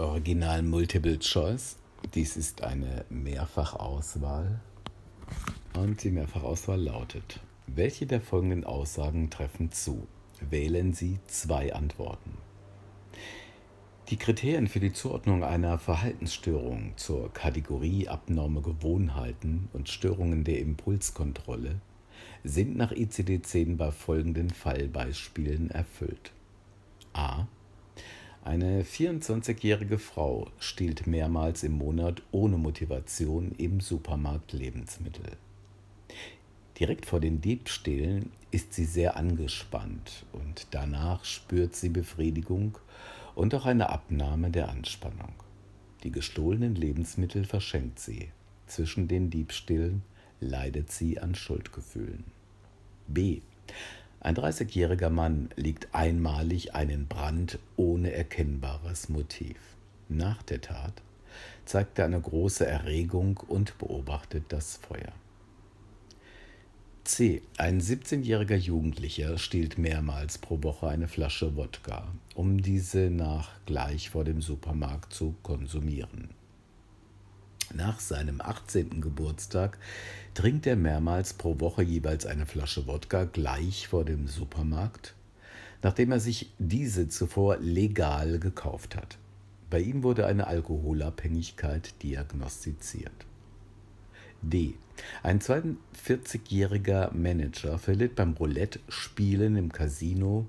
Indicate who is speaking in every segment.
Speaker 1: Original Multiple Choice. Dies ist eine Mehrfachauswahl. Und die Mehrfachauswahl lautet, welche der folgenden Aussagen treffen zu? Wählen Sie zwei Antworten. Die Kriterien für die Zuordnung einer Verhaltensstörung zur Kategorie abnorme Gewohnheiten und Störungen der Impulskontrolle sind nach ICD-10 bei folgenden Fallbeispielen erfüllt. A. Eine 24-jährige Frau stiehlt mehrmals im Monat ohne Motivation im Supermarkt Lebensmittel. Direkt vor den Diebstählen ist sie sehr angespannt und danach spürt sie Befriedigung und auch eine Abnahme der Anspannung. Die gestohlenen Lebensmittel verschenkt sie. Zwischen den Diebstählen leidet sie an Schuldgefühlen. B. Ein 30-jähriger Mann liegt einmalig einen Brand ohne erkennbares Motiv. Nach der Tat zeigt er eine große Erregung und beobachtet das Feuer. C. Ein 17-jähriger Jugendlicher stiehlt mehrmals pro Woche eine Flasche Wodka, um diese nach gleich vor dem Supermarkt zu konsumieren. Nach seinem 18. Geburtstag trinkt er mehrmals pro Woche jeweils eine Flasche Wodka gleich vor dem Supermarkt, nachdem er sich diese zuvor legal gekauft hat. Bei ihm wurde eine Alkoholabhängigkeit diagnostiziert. D. Ein 42-jähriger Manager verliert beim Roulette-Spielen im Casino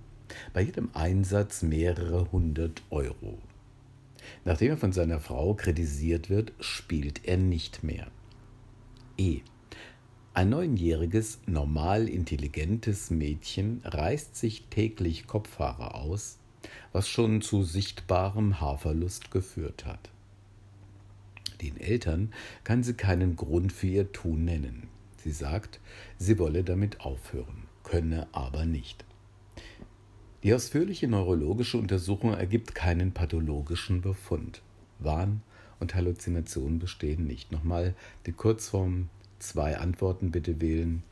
Speaker 1: bei jedem Einsatz mehrere hundert Euro. Nachdem er von seiner Frau kritisiert wird, spielt er nicht mehr. E. Ein neunjähriges, normal intelligentes Mädchen reißt sich täglich Kopfhaare aus, was schon zu sichtbarem Haarverlust geführt hat. Den Eltern kann sie keinen Grund für ihr Tun nennen. Sie sagt, sie wolle damit aufhören, könne aber nicht. Die ausführliche neurologische Untersuchung ergibt keinen pathologischen Befund. Wahn und Halluzinationen bestehen nicht. Nochmal die Kurzform, zwei Antworten bitte wählen.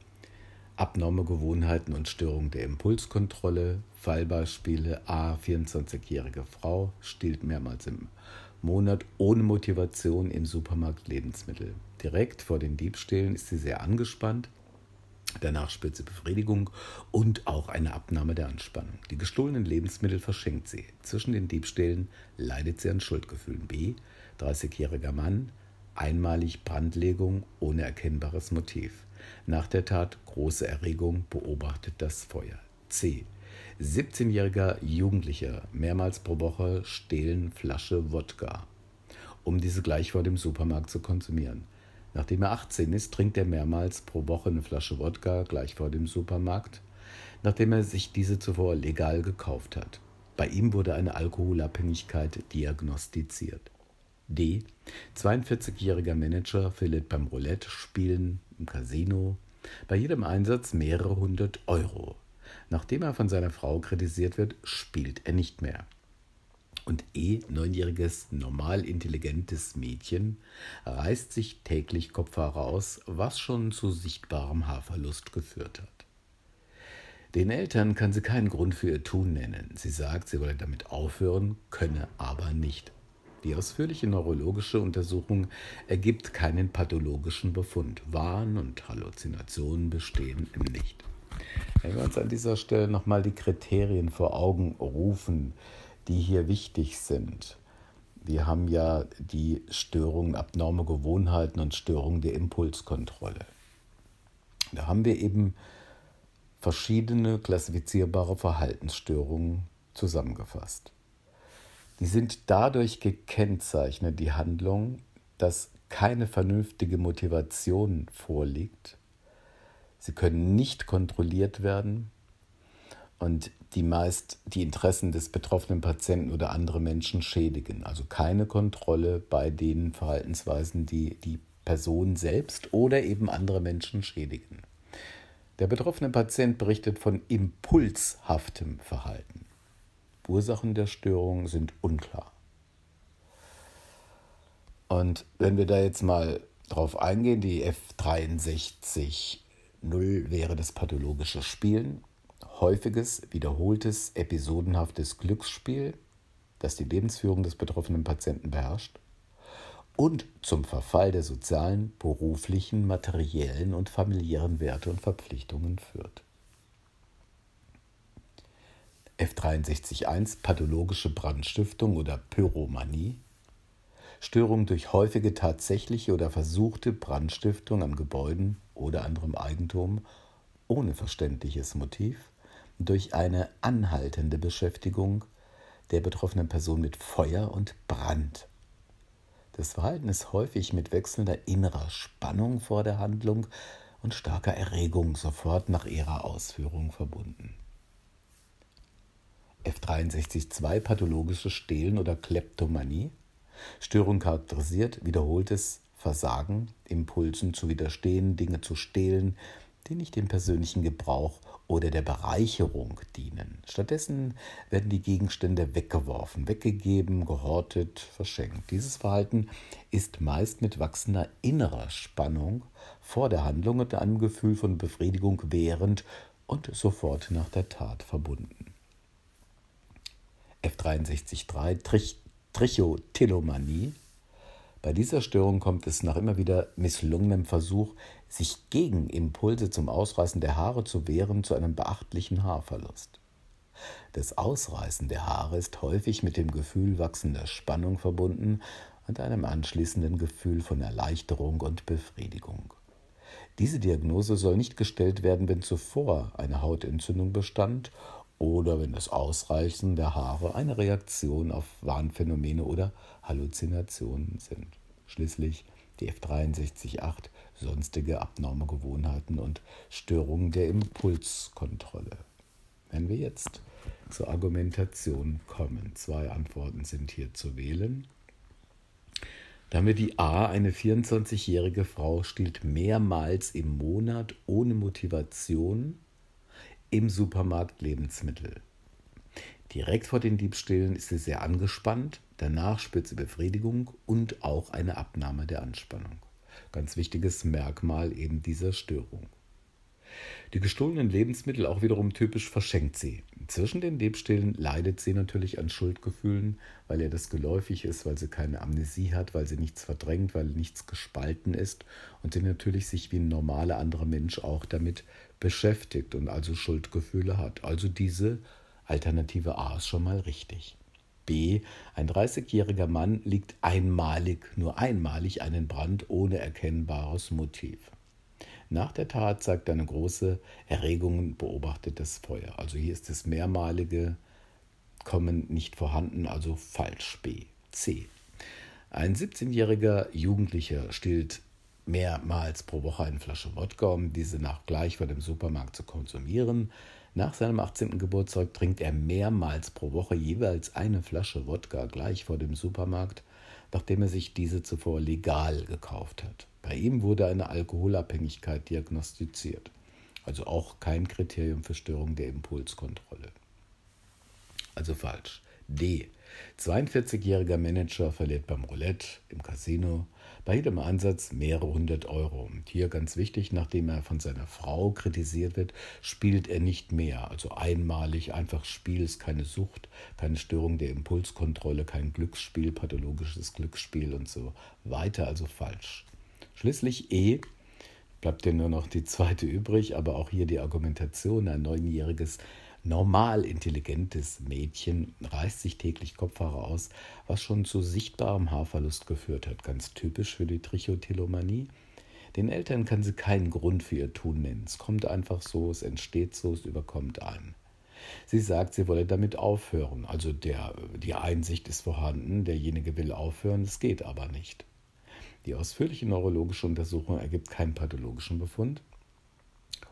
Speaker 1: Abnorme Gewohnheiten und Störung der Impulskontrolle, Fallbeispiele A, 24-jährige Frau, stiehlt mehrmals im Monat ohne Motivation im Supermarkt Lebensmittel. Direkt vor den Diebstählen ist sie sehr angespannt, der Nachspitze Befriedigung und auch eine Abnahme der Anspannung. Die gestohlenen Lebensmittel verschenkt sie. Zwischen den Diebstählen leidet sie an Schuldgefühlen. B. 30-jähriger Mann, einmalig Brandlegung ohne erkennbares Motiv. Nach der Tat große Erregung beobachtet das Feuer. C. 17-jähriger Jugendlicher, mehrmals pro Woche stehlen Flasche Wodka, um diese gleich vor dem Supermarkt zu konsumieren. Nachdem er 18 ist, trinkt er mehrmals pro Woche eine Flasche Wodka gleich vor dem Supermarkt, nachdem er sich diese zuvor legal gekauft hat. Bei ihm wurde eine Alkoholabhängigkeit diagnostiziert. D. 42-jähriger Manager verliert beim Roulette-Spielen im Casino bei jedem Einsatz mehrere hundert Euro. Nachdem er von seiner Frau kritisiert wird, spielt er nicht mehr. Und eh neunjähriges, normal intelligentes Mädchen reißt sich täglich Kopfhaare aus, was schon zu sichtbarem Haarverlust geführt hat. Den Eltern kann sie keinen Grund für ihr Tun nennen. Sie sagt, sie wolle damit aufhören, könne aber nicht. Die ausführliche neurologische Untersuchung ergibt keinen pathologischen Befund. Wahn und Halluzinationen bestehen im Nicht. Wenn wir uns an dieser Stelle nochmal die Kriterien vor Augen rufen, die hier wichtig sind. Wir haben ja die Störungen, abnorme Gewohnheiten und Störungen der Impulskontrolle. Da haben wir eben verschiedene klassifizierbare Verhaltensstörungen zusammengefasst. Die sind dadurch gekennzeichnet, die Handlung, dass keine vernünftige Motivation vorliegt. Sie können nicht kontrolliert werden und die meist die Interessen des betroffenen Patienten oder andere Menschen schädigen. Also keine Kontrolle bei den Verhaltensweisen, die die Person selbst oder eben andere Menschen schädigen. Der betroffene Patient berichtet von impulshaftem Verhalten. Ursachen der Störung sind unklar. Und wenn wir da jetzt mal drauf eingehen, die F63.0 wäre das pathologische Spielen häufiges, wiederholtes, episodenhaftes Glücksspiel, das die Lebensführung des betroffenen Patienten beherrscht, und zum Verfall der sozialen, beruflichen, materiellen und familiären Werte und Verpflichtungen führt. F63.1 Pathologische Brandstiftung oder Pyromanie Störung durch häufige tatsächliche oder versuchte Brandstiftung an Gebäuden oder anderem Eigentum ohne verständliches Motiv durch eine anhaltende Beschäftigung der betroffenen Person mit Feuer und Brand. Das Verhalten ist häufig mit wechselnder innerer Spannung vor der Handlung und starker Erregung sofort nach ihrer Ausführung verbunden. F63-2 pathologisches Stehlen oder Kleptomanie. Störung charakterisiert wiederholtes Versagen, Impulsen zu widerstehen, Dinge zu stehlen, die nicht dem persönlichen Gebrauch oder der Bereicherung dienen. Stattdessen werden die Gegenstände weggeworfen, weggegeben, gehortet, verschenkt. Dieses Verhalten ist meist mit wachsender innerer Spannung vor der Handlung und einem Gefühl von Befriedigung während und sofort nach der Tat verbunden. F63.3 Trich Trichotillomanie bei dieser Störung kommt es nach immer wieder misslungenem Versuch, sich gegen Impulse zum Ausreißen der Haare zu wehren, zu einem beachtlichen Haarverlust. Das Ausreißen der Haare ist häufig mit dem Gefühl wachsender Spannung verbunden und einem anschließenden Gefühl von Erleichterung und Befriedigung. Diese Diagnose soll nicht gestellt werden, wenn zuvor eine Hautentzündung bestand oder wenn das Ausreichen der Haare eine Reaktion auf Warnphänomene oder Halluzinationen sind. Schließlich die F638 sonstige abnorme Gewohnheiten und Störungen der Impulskontrolle. Wenn wir jetzt zur Argumentation kommen, zwei Antworten sind hier zu wählen. Da wir die A, eine 24-jährige Frau, stiehlt mehrmals im Monat ohne Motivation im Supermarkt Lebensmittel. Direkt vor den Diebstählen ist sie sehr angespannt, danach spürt sie Befriedigung und auch eine Abnahme der Anspannung. Ganz wichtiges Merkmal eben dieser Störung. Die gestohlenen Lebensmittel auch wiederum typisch verschenkt sie. Zwischen den Diebstählen leidet sie natürlich an Schuldgefühlen, weil ihr das geläufig ist, weil sie keine Amnesie hat, weil sie nichts verdrängt, weil nichts gespalten ist und sie natürlich sich wie ein normaler anderer Mensch auch damit beschäftigt und also Schuldgefühle hat. Also diese Alternative A ist schon mal richtig. B. Ein 30-jähriger Mann liegt einmalig, nur einmalig einen Brand ohne erkennbares Motiv. Nach der Tat zeigt eine große Erregung und beobachtet das Feuer. Also hier ist das mehrmalige Kommen nicht vorhanden, also falsch B. C. Ein 17-jähriger Jugendlicher stillt mehrmals pro Woche eine Flasche Wodka, um diese nach gleich vor dem Supermarkt zu konsumieren. Nach seinem 18. Geburtstag trinkt er mehrmals pro Woche jeweils eine Flasche Wodka gleich vor dem Supermarkt, nachdem er sich diese zuvor legal gekauft hat. Bei ihm wurde eine Alkoholabhängigkeit diagnostiziert, also auch kein Kriterium für Störung der Impulskontrolle. Also falsch. D. 42-jähriger Manager verliert beim Roulette, im Casino, bei jedem Einsatz mehrere hundert Euro. Und hier ganz wichtig, nachdem er von seiner Frau kritisiert wird, spielt er nicht mehr. Also einmalig, einfach Spiel ist keine Sucht, keine Störung der Impulskontrolle, kein Glücksspiel, pathologisches Glücksspiel und so weiter. Also falsch. Schließlich E bleibt dir nur noch die zweite übrig, aber auch hier die Argumentation, ein neunjähriges, normal intelligentes Mädchen reißt sich täglich Kopfhaare aus, was schon zu sichtbarem Haarverlust geführt hat, ganz typisch für die Trichotillomanie. Den Eltern kann sie keinen Grund für ihr Tun nennen. Es kommt einfach so, es entsteht so, es überkommt einen. Sie sagt, sie wolle damit aufhören. Also der, die Einsicht ist vorhanden, derjenige will aufhören, es geht aber nicht. Die ausführliche neurologische Untersuchung ergibt keinen pathologischen Befund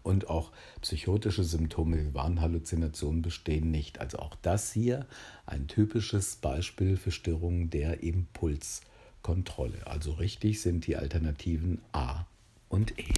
Speaker 1: und auch psychotische Symptome wie Warnhalluzinationen bestehen nicht. Also auch das hier ein typisches Beispiel für Störungen der Impulskontrolle. Also richtig sind die Alternativen A und E.